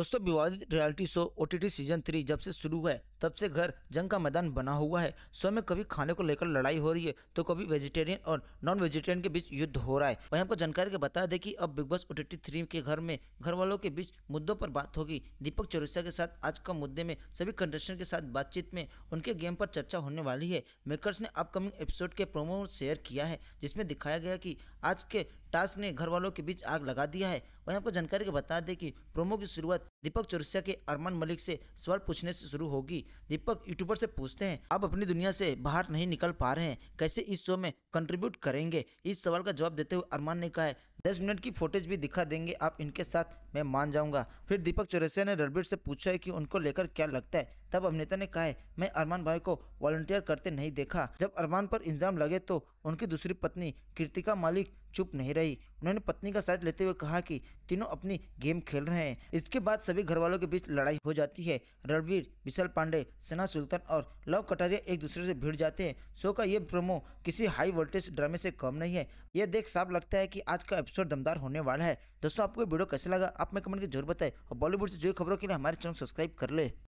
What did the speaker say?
दोस्तों विवादित reality show ओ सीजन थ्री जब से शुरू हुआ है तब से घर जंग का मैदान बना हुआ है शो में कभी खाने को लेकर लड़ाई हो रही है तो कभी वेजिटेरियन और नॉन वेजिटेरियन के बीच युद्ध हो रहा है वहीं आपको जानकारी के बता दें कि अब बिग बॉस ओ थ्री के घर में घर वालों के बीच मुद्दों पर बात होगी दीपक चौरसिया के साथ आज का मुद्दे में सभी कंटेस्टेंट के साथ बातचीत में उनके गेम पर चर्चा होने वाली है मेकर्स ने अपकमिंग एपिसोड के प्रोमो शेयर किया है जिसमें दिखाया गया कि आज के टास्क ने घर वालों के बीच आग लगा दिया है वहीं आपको जानकारी के बता दें कि प्रोमो की शुरुआत दीपक चौरसिया के अरमान मलिक से सवाल पूछने से शुरू होगी दीपक यूट्यूबर से पूछते हैं आप अपनी दुनिया से बाहर नहीं निकल पा रहे हैं कैसे इस शो में कंट्रीब्यूट करेंगे इस सवाल का जवाब देते हुए अरमान ने कहा है दस मिनट की फोटेज भी दिखा देंगे आप इनके साथ मैं मान जाऊंगा फिर दीपक चौरसिया ने रणबीर से पूछा है कि उनको लेकर क्या लगता है तब अभिनेता ने कहा है मैं अरमान भाई को वॉलंटियर करते नहीं देखा जब अरमान पर इंजाम लगे तो उनकी दूसरी पत्नी कृतिका मालिक चुप नहीं रही उन्होंने पत्नी का साइड लेते हुए कहा कि तीनों अपनी गेम खेल रहे हैं इसके बाद सभी घर वालों के बीच लड़ाई हो जाती है रणवीर विशाल पांडे सना सुल्तान और लव कटारिया एक दूसरे से भिड़ जाते हैं शो का ये प्रोमो किसी हाई वोल्टेज ड्रामे से कम नहीं है यह देख साफ लगता है की आज का एपिसोड दमदार होने वाला है दोस्तों आपको वीडियो कैसे लगा आप में कमेंट की जरूरत है और बॉलीवुड से जुड़ी खबरों के लिए हमारे चैनल सब्सक्राइब कर ले